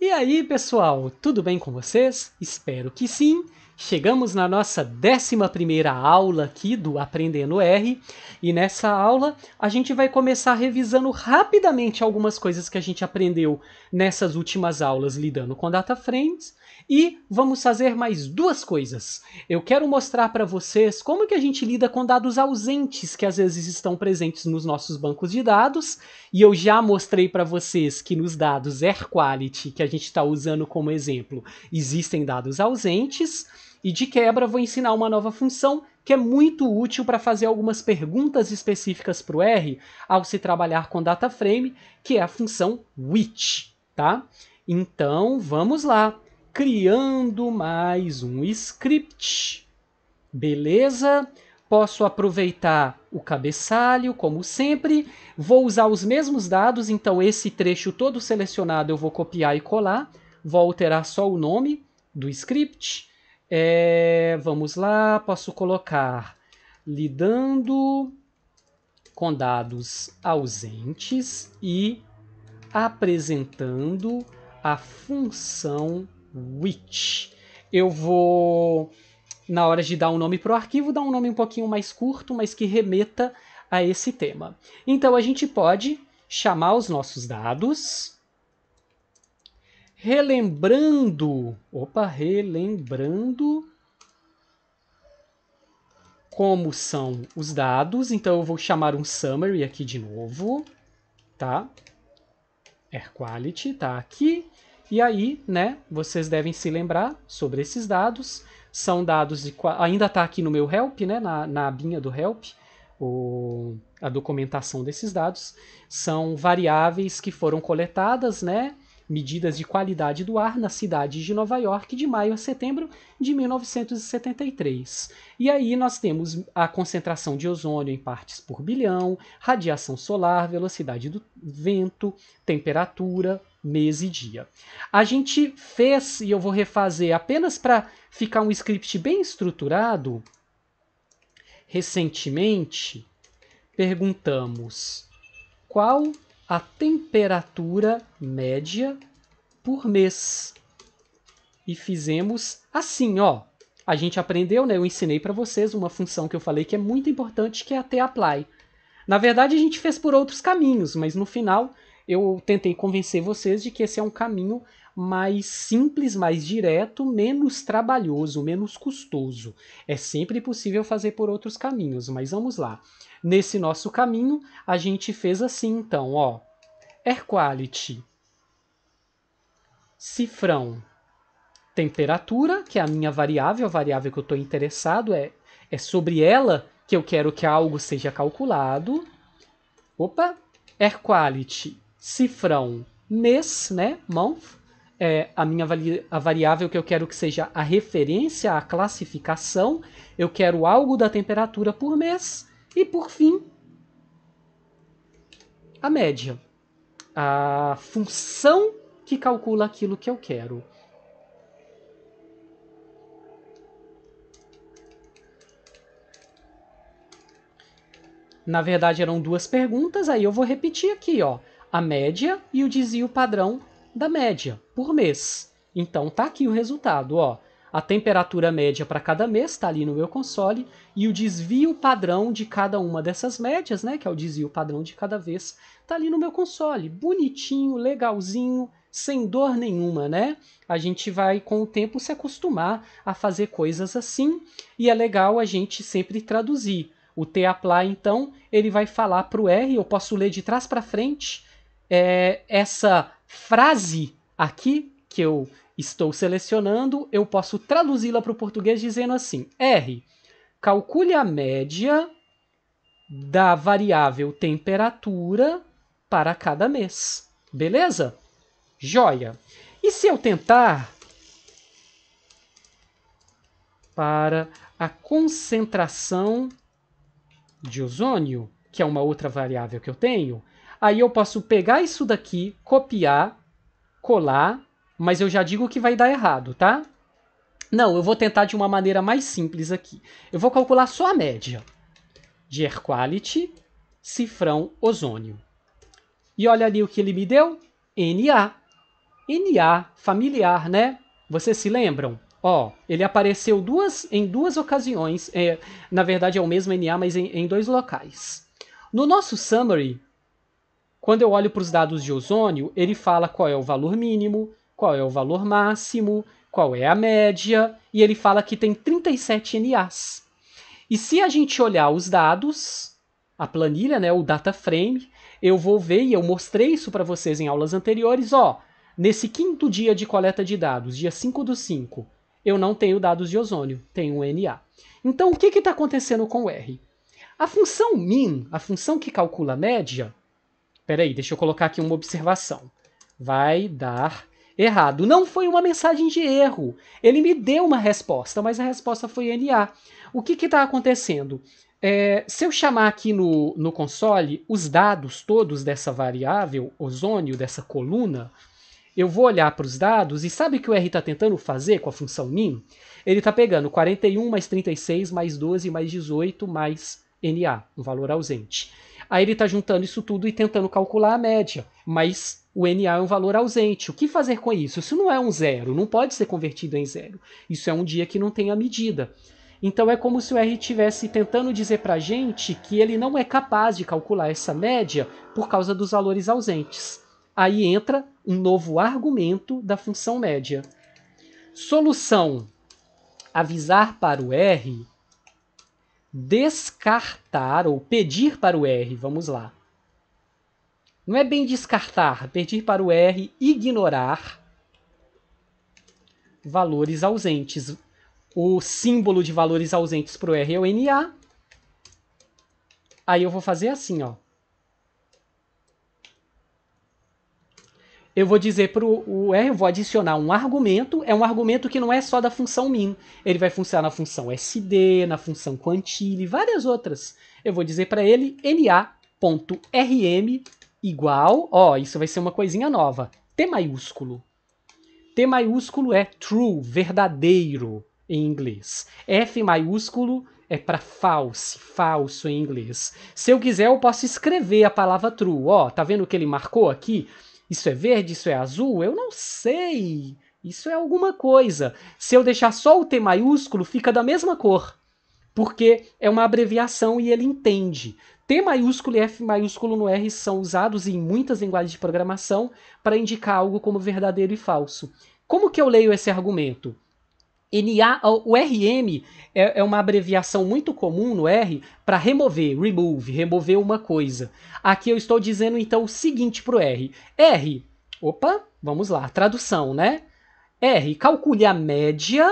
E aí, pessoal, tudo bem com vocês? Espero que sim. Chegamos na nossa 11 aula aqui do Aprendendo R, e nessa aula a gente vai começar revisando rapidamente algumas coisas que a gente aprendeu nessas últimas aulas lidando com data frames, e vamos fazer mais duas coisas. Eu quero mostrar para vocês como que a gente lida com dados ausentes que às vezes estão presentes nos nossos bancos de dados, e eu já mostrei para vocês que nos dados Air Quality, que a gente está usando como exemplo, existem dados ausentes. E de quebra, vou ensinar uma nova função que é muito útil para fazer algumas perguntas específicas para o R ao se trabalhar com data frame, que é a função which, tá? Então, vamos lá, criando mais um script. Beleza? Posso aproveitar o cabeçalho, como sempre. Vou usar os mesmos dados, então esse trecho todo selecionado eu vou copiar e colar. Vou alterar só o nome do script é, vamos lá, posso colocar lidando com dados ausentes e apresentando a função which. Eu vou, na hora de dar um nome para o arquivo, dar um nome um pouquinho mais curto, mas que remeta a esse tema. Então a gente pode chamar os nossos dados relembrando, opa, relembrando como são os dados. Então eu vou chamar um summary aqui de novo, tá? Air quality tá aqui. E aí, né, vocês devem se lembrar sobre esses dados. São dados de ainda tá aqui no meu help, né, na, na abinha do help. O, a documentação desses dados são variáveis que foram coletadas, né, medidas de qualidade do ar na cidade de Nova York de maio a setembro de 1973. E aí nós temos a concentração de ozônio em partes por bilhão, radiação solar, velocidade do vento, temperatura, mês e dia. A gente fez, e eu vou refazer apenas para ficar um script bem estruturado, recentemente perguntamos qual a temperatura média por mês. E fizemos assim, ó. A gente aprendeu, né? Eu ensinei para vocês uma função que eu falei que é muito importante, que é a tapply. Na verdade, a gente fez por outros caminhos, mas no final eu tentei convencer vocês de que esse é um caminho mais simples, mais direto, menos trabalhoso, menos custoso. É sempre possível fazer por outros caminhos, mas vamos lá. Nesse nosso caminho, a gente fez assim, então, ó. Air quality, cifrão, temperatura, que é a minha variável, a variável que eu estou interessado, é, é sobre ela que eu quero que algo seja calculado. Opa! Air quality, cifrão, mês, né? Month. É a minha a variável que eu quero que seja a referência, a classificação. Eu quero algo da temperatura por mês. E por fim, a média, a função que calcula aquilo que eu quero. Na verdade, eram duas perguntas, aí eu vou repetir aqui, ó. A média e o desvio padrão da média por mês. Então, tá aqui o resultado, ó a temperatura média para cada mês está ali no meu console e o desvio padrão de cada uma dessas médias, né, que é o desvio padrão de cada vez, está ali no meu console, bonitinho, legalzinho, sem dor nenhuma, né? A gente vai com o tempo se acostumar a fazer coisas assim e é legal a gente sempre traduzir. O apply então, ele vai falar para o R, eu posso ler de trás para frente é, essa frase aqui que eu Estou selecionando, eu posso traduzi-la para o português dizendo assim: R, calcule a média da variável temperatura para cada mês. Beleza? Joia! E se eu tentar para a concentração de ozônio, que é uma outra variável que eu tenho, aí eu posso pegar isso daqui, copiar, colar mas eu já digo que vai dar errado, tá? Não, eu vou tentar de uma maneira mais simples aqui. Eu vou calcular só a média de air quality, cifrão, ozônio. E olha ali o que ele me deu, Na. Na, familiar, né? Vocês se lembram? Ó, ele apareceu duas, em duas ocasiões, é, na verdade é o mesmo Na, mas em, em dois locais. No nosso summary, quando eu olho para os dados de ozônio, ele fala qual é o valor mínimo, qual é o valor máximo, qual é a média, e ele fala que tem 37 NAs. E se a gente olhar os dados, a planilha, né, o data frame, eu vou ver e eu mostrei isso para vocês em aulas anteriores, ó, nesse quinto dia de coleta de dados, dia 5 do 5, eu não tenho dados de ozônio, tenho um NA. Então o que está acontecendo com o R? A função min, a função que calcula a média, peraí, deixa eu colocar aqui uma observação, vai dar errado. Não foi uma mensagem de erro. Ele me deu uma resposta, mas a resposta foi NA. O que está acontecendo? É, se eu chamar aqui no, no console os dados todos dessa variável, ozônio, dessa coluna, eu vou olhar para os dados e sabe o que o R está tentando fazer com a função min? Ele está pegando 41 mais 36 mais 12 mais 18 mais NA, um valor ausente. Aí ele está juntando isso tudo e tentando calcular a média, mas o NA é um valor ausente. O que fazer com isso? Isso não é um zero, não pode ser convertido em zero. Isso é um dia que não tem a medida. Então é como se o R estivesse tentando dizer para a gente que ele não é capaz de calcular essa média por causa dos valores ausentes. Aí entra um novo argumento da função média. Solução: avisar para o R, descartar ou pedir para o R, vamos lá, não é bem descartar, pedir para o R ignorar valores ausentes. O símbolo de valores ausentes para o R é o NA. Aí eu vou fazer assim, ó. eu vou dizer para o R, eu vou adicionar um argumento, é um argumento que não é só da função min, ele vai funcionar na função sd, na função quantile, várias outras. Eu vou dizer para ele na.rm igual, ó, isso vai ser uma coisinha nova. T maiúsculo. T maiúsculo é true, verdadeiro em inglês. F maiúsculo é para false, falso em inglês. Se eu quiser, eu posso escrever a palavra true. Ó, tá vendo o que ele marcou aqui? Isso é verde, isso é azul? Eu não sei. Isso é alguma coisa. Se eu deixar só o T maiúsculo, fica da mesma cor, porque é uma abreviação e ele entende. T maiúsculo e F maiúsculo no R são usados em muitas linguagens de programação para indicar algo como verdadeiro e falso. Como que eu leio esse argumento? NA, o RM é, é uma abreviação muito comum no R para remover, remove, remover uma coisa. Aqui eu estou dizendo então o seguinte para o R. R, opa, vamos lá, tradução, né? R, calcule a média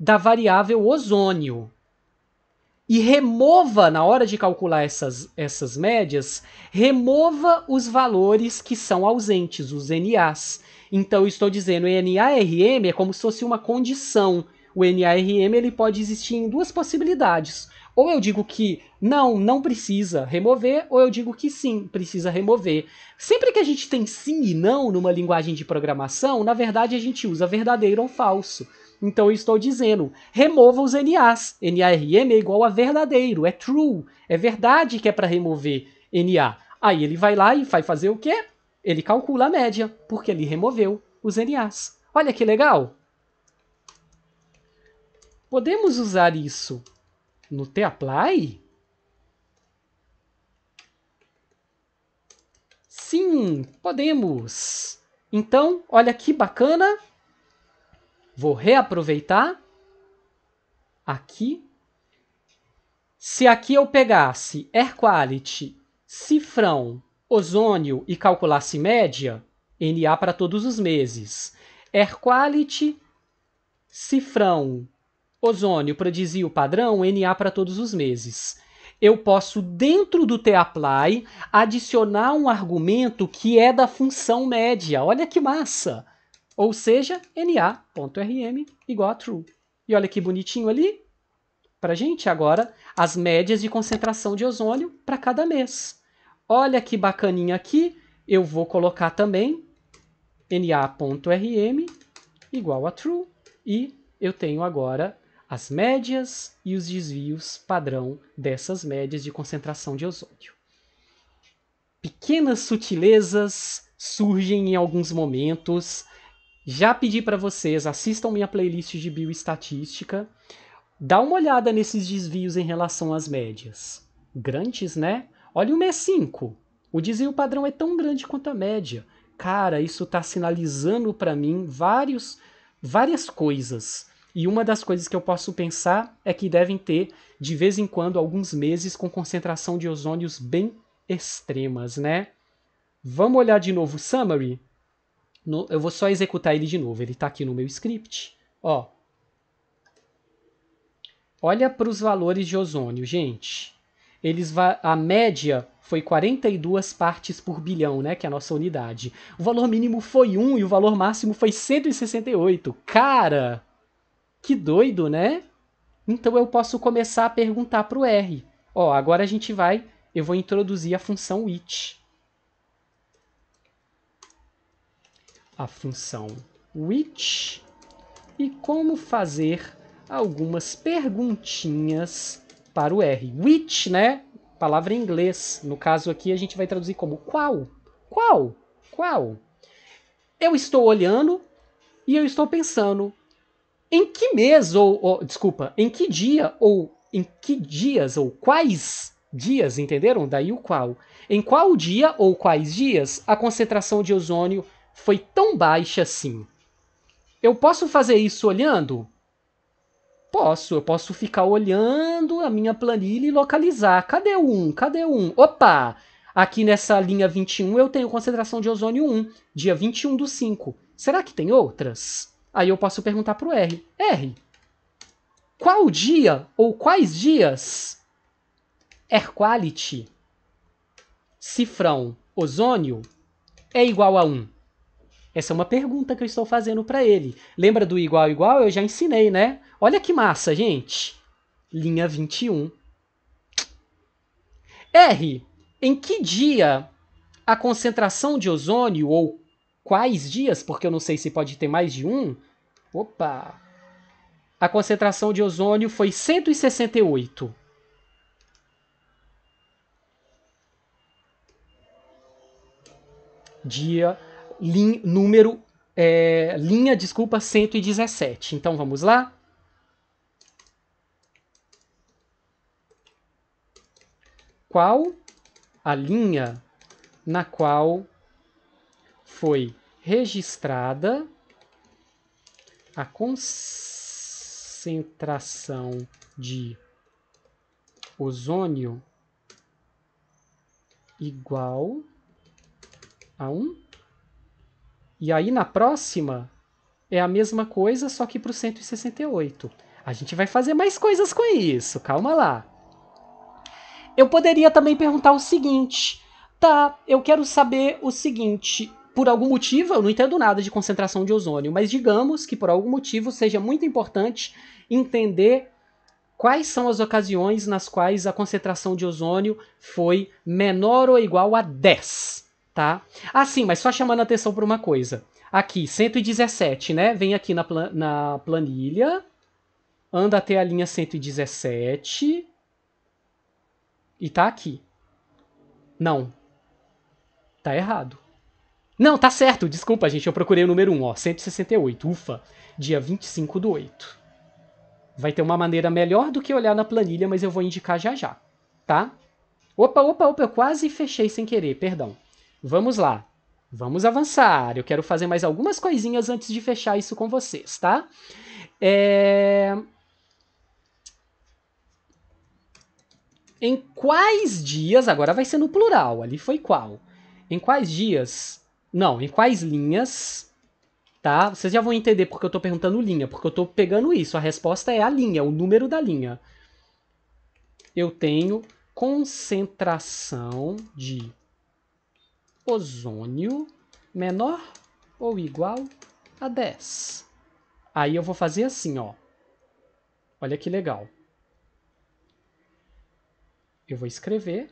da variável ozônio e remova, na hora de calcular essas, essas médias, remova os valores que são ausentes, os NAs. Então, eu estou dizendo NARM é como se fosse uma condição. O NARM ele pode existir em duas possibilidades. Ou eu digo que não, não precisa remover, ou eu digo que sim, precisa remover. Sempre que a gente tem sim e não numa linguagem de programação, na verdade a gente usa verdadeiro ou falso. Então eu estou dizendo, remova os NAs. NARM é igual a verdadeiro, é true, é verdade que é para remover NA. Aí ele vai lá e vai fazer o quê? Ele calcula a média, porque ele removeu os NAs. Olha que legal! Podemos usar isso no tapply? Sim, podemos! Então, olha que bacana! Vou reaproveitar aqui. Se aqui eu pegasse air quality, cifrão, ozônio e calculasse média, NA para todos os meses. Air quality, cifrão, ozônio produzia o padrão, NA para todos os meses. Eu posso, dentro do tapply, adicionar um argumento que é da função média. Olha que massa! Ou seja, na.rm igual a true. E olha que bonitinho ali. Para gente agora as médias de concentração de ozônio para cada mês. Olha que bacaninha aqui. Eu vou colocar também na.rm igual a true. E eu tenho agora as médias e os desvios padrão dessas médias de concentração de ozônio. Pequenas sutilezas surgem em alguns momentos já pedi para vocês, assistam minha playlist de bioestatística. Dá uma olhada nesses desvios em relação às médias. Grandes, né? Olha o MES5. O desvio padrão é tão grande quanto a média. Cara, isso está sinalizando para mim vários, várias coisas. E uma das coisas que eu posso pensar é que devem ter, de vez em quando, alguns meses com concentração de ozônios bem extremas, né? Vamos olhar de novo o summary? No, eu vou só executar ele de novo. Ele está aqui no meu script. Ó. Olha para os valores de ozônio, gente. Eles a média foi 42 partes por bilhão, né, que é a nossa unidade. O valor mínimo foi 1 e o valor máximo foi 168. Cara, que doido, né? Então eu posso começar a perguntar para o R. Ó, agora a gente vai, eu vou introduzir a função which. a função which e como fazer algumas perguntinhas para o R. Which, né? Palavra em inglês. No caso aqui, a gente vai traduzir como qual? Qual? Qual? Eu estou olhando e eu estou pensando em que mês ou, ou desculpa, em que dia ou em que dias ou quais dias, entenderam? Daí o qual. Em qual dia ou quais dias a concentração de ozônio foi tão baixa assim. Eu posso fazer isso olhando? Posso, eu posso ficar olhando a minha planilha e localizar. Cadê o 1? Cadê o 1? Opa! Aqui nessa linha 21 eu tenho concentração de ozônio 1, dia 21 do 5. Será que tem outras? Aí eu posso perguntar para o R. R, qual dia ou quais dias air quality cifrão ozônio é igual a 1? Essa é uma pergunta que eu estou fazendo para ele. Lembra do igual igual? Eu já ensinei, né? Olha que massa, gente. Linha 21. R. Em que dia a concentração de ozônio, ou quais dias, porque eu não sei se pode ter mais de um. Opa! A concentração de ozônio foi 168. Dia linha, número, é, linha, desculpa, 117. Então vamos lá. Qual a linha na qual foi registrada a concentração de ozônio igual a um e aí na próxima é a mesma coisa, só que para o 168. A gente vai fazer mais coisas com isso, calma lá. Eu poderia também perguntar o seguinte: tá, eu quero saber o seguinte. Por algum motivo, eu não entendo nada de concentração de ozônio, mas digamos que por algum motivo seja muito importante entender quais são as ocasiões nas quais a concentração de ozônio foi menor ou igual a 10 tá? Ah, sim, mas só chamando atenção por uma coisa. Aqui, 117, né? Vem aqui na, plan na planilha, anda até a linha 117 e tá aqui. Não. Tá errado. Não, tá certo, desculpa, gente, eu procurei o número 1, ó, 168, ufa, dia 25 do 8. Vai ter uma maneira melhor do que olhar na planilha, mas eu vou indicar já já, tá? Opa, opa, opa, eu quase fechei sem querer, perdão. Vamos lá. Vamos avançar. Eu quero fazer mais algumas coisinhas antes de fechar isso com vocês, tá? É... Em quais dias, agora vai ser no plural, ali foi qual? Em quais dias? Não, em quais linhas, tá? Vocês já vão entender porque eu tô perguntando linha, porque eu tô pegando isso. A resposta é a linha, o número da linha. Eu tenho concentração de ozônio menor ou igual a 10. Aí eu vou fazer assim, ó. Olha que legal. Eu vou escrever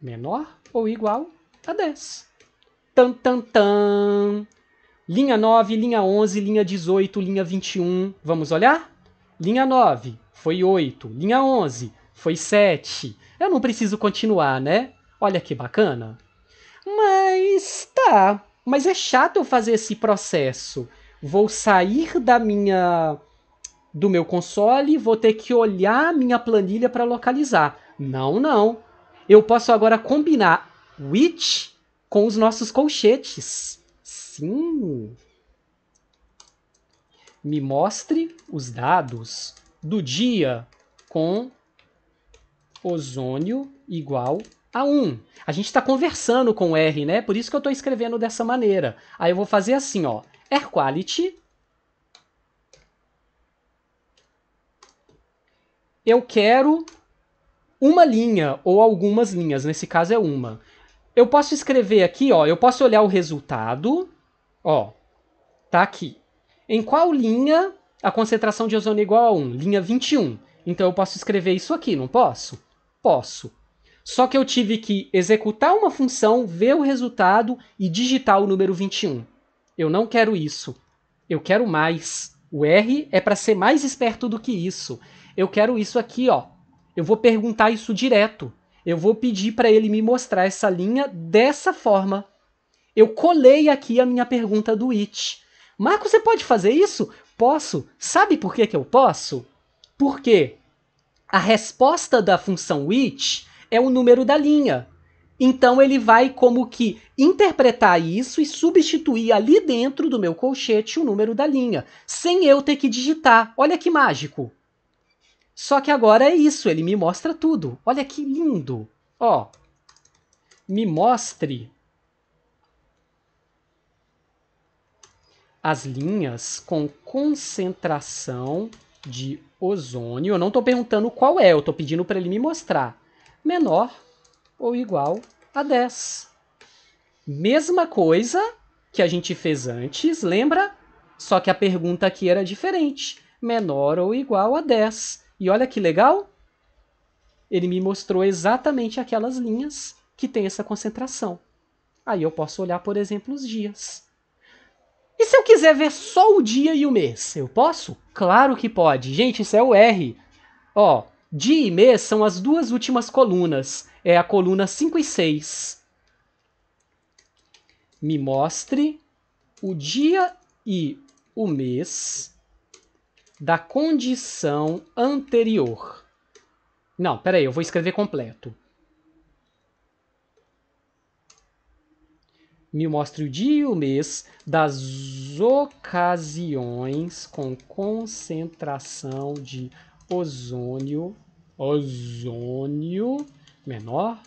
menor ou igual a 10. Tan, tan, tan. Linha 9, linha 11, linha 18, linha 21. Vamos olhar? Linha 9 foi 8, linha 11 foi 7. Eu não preciso continuar, né? Olha que bacana. Mas tá. Mas é chato eu fazer esse processo. Vou sair da minha do meu console, vou ter que olhar a minha planilha para localizar. Não, não. Eu posso agora combinar Witch com os nossos colchetes. Sim. Me mostre os dados do dia com ozônio igual a 1. A gente está conversando com o R, né? Por isso que eu estou escrevendo dessa maneira. Aí eu vou fazer assim, ó. R quality. Eu quero uma linha ou algumas linhas. Nesse caso é uma. Eu posso escrever aqui, ó. Eu posso olhar o resultado. Ó, tá aqui. Em qual linha a concentração de ozônio é igual a 1? Linha 21. Então eu posso escrever isso aqui, não posso? Posso. Só que eu tive que executar uma função, ver o resultado e digitar o número 21. Eu não quero isso. Eu quero mais. O R é para ser mais esperto do que isso. Eu quero isso aqui, ó. Eu vou perguntar isso direto. Eu vou pedir para ele me mostrar essa linha dessa forma. Eu colei aqui a minha pergunta do it. Marco, você pode fazer isso? Posso. Sabe por que, que eu posso? Porque a resposta da função it é o número da linha. Então ele vai como que interpretar isso e substituir ali dentro do meu colchete o número da linha, sem eu ter que digitar. Olha que mágico. Só que agora é isso, ele me mostra tudo. Olha que lindo. Ó. Me mostre as linhas com concentração de ozônio. Eu não estou perguntando qual é, eu estou pedindo para ele me mostrar menor ou igual a 10. Mesma coisa que a gente fez antes, lembra? Só que a pergunta aqui era diferente, menor ou igual a 10. E olha que legal, ele me mostrou exatamente aquelas linhas que tem essa concentração. Aí eu posso olhar, por exemplo, os dias. E se eu quiser ver só o dia e o mês, eu posso? Claro que pode. Gente, isso é o R. Ó, Dia e mês são as duas últimas colunas, é a coluna 5 e 6. Me mostre o dia e o mês da condição anterior. Não, peraí, eu vou escrever completo. me mostre o dia e o mês das ocasiões com concentração de ozônio ozônio menor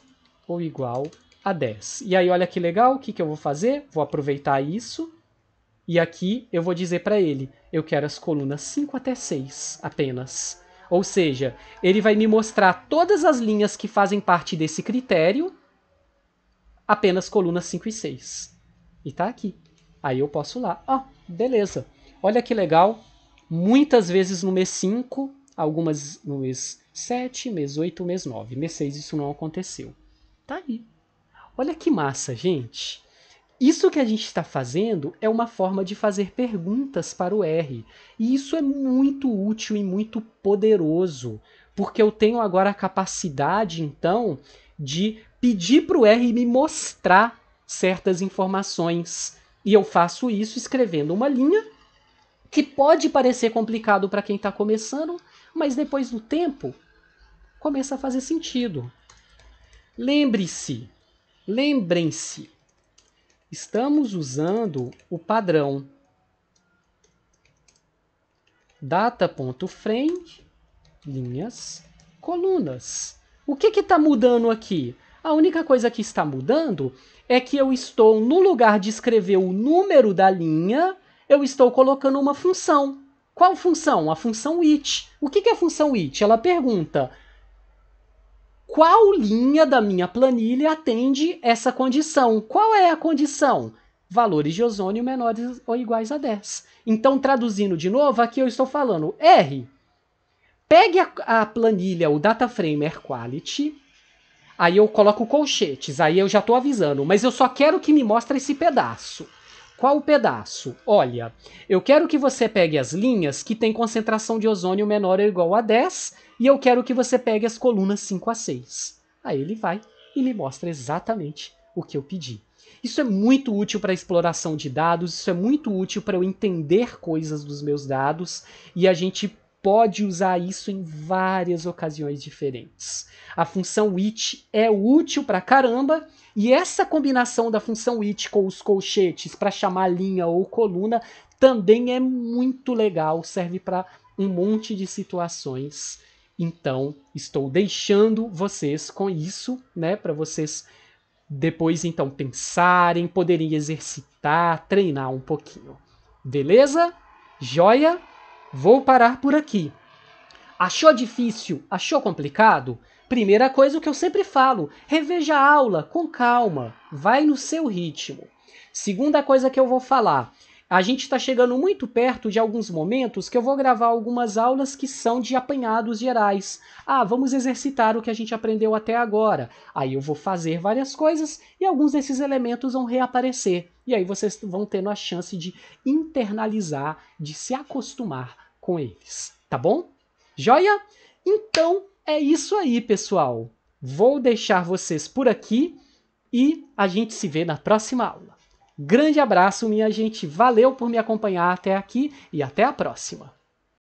ou igual a 10. E aí, olha que legal, o que, que eu vou fazer? Vou aproveitar isso e aqui eu vou dizer para ele, eu quero as colunas 5 até 6 apenas. Ou seja, ele vai me mostrar todas as linhas que fazem parte desse critério, apenas colunas 5 e 6. E tá aqui. Aí eu posso lá. Ó, oh, beleza. Olha que legal. Muitas vezes no mês 5, algumas no mês sete mês oito mês nove. Mês seis isso não aconteceu. Tá aí. Olha que massa, gente. Isso que a gente está fazendo é uma forma de fazer perguntas para o R. E isso é muito útil e muito poderoso, porque eu tenho agora a capacidade, então, de pedir para o R me mostrar certas informações. E eu faço isso escrevendo uma linha que pode parecer complicado para quem está começando, mas depois do tempo começa a fazer sentido. Lembre-se, lembrem-se, estamos usando o padrão data.frame, linhas, colunas. O que está mudando aqui? A única coisa que está mudando é que eu estou, no lugar de escrever o número da linha, eu estou colocando uma função. Qual função? A função it. O que, que é a função it? Ela pergunta qual linha da minha planilha atende essa condição? Qual é a condição? Valores de ozônio menores ou iguais a 10. Então, traduzindo de novo, aqui eu estou falando R. Pegue a, a planilha, o Data air Quality, aí eu coloco colchetes, aí eu já estou avisando, mas eu só quero que me mostre esse pedaço. Qual o pedaço? Olha, eu quero que você pegue as linhas que têm concentração de ozônio menor ou igual a 10 e eu quero que você pegue as colunas 5 a 6. Aí ele vai e me mostra exatamente o que eu pedi. Isso é muito útil para exploração de dados, isso é muito útil para eu entender coisas dos meus dados e a gente pode usar isso em várias ocasiões diferentes. A função which é útil pra caramba, e essa combinação da função which com os colchetes para chamar linha ou coluna também é muito legal, serve para um monte de situações. Então, estou deixando vocês com isso, né, para vocês depois então pensarem, poderem exercitar, treinar um pouquinho. Beleza? Joia? Vou parar por aqui. Achou difícil? Achou complicado? Primeira coisa que eu sempre falo: reveja a aula com calma, vai no seu ritmo. Segunda coisa que eu vou falar: a gente está chegando muito perto de alguns momentos que eu vou gravar algumas aulas que são de apanhados gerais. Ah, vamos exercitar o que a gente aprendeu até agora. Aí eu vou fazer várias coisas e alguns desses elementos vão reaparecer. E aí vocês vão tendo a chance de internalizar, de se acostumar com eles. Tá bom? Joia? Então é isso aí, pessoal. Vou deixar vocês por aqui e a gente se vê na próxima aula. Grande abraço, minha gente. Valeu por me acompanhar até aqui e até a próxima.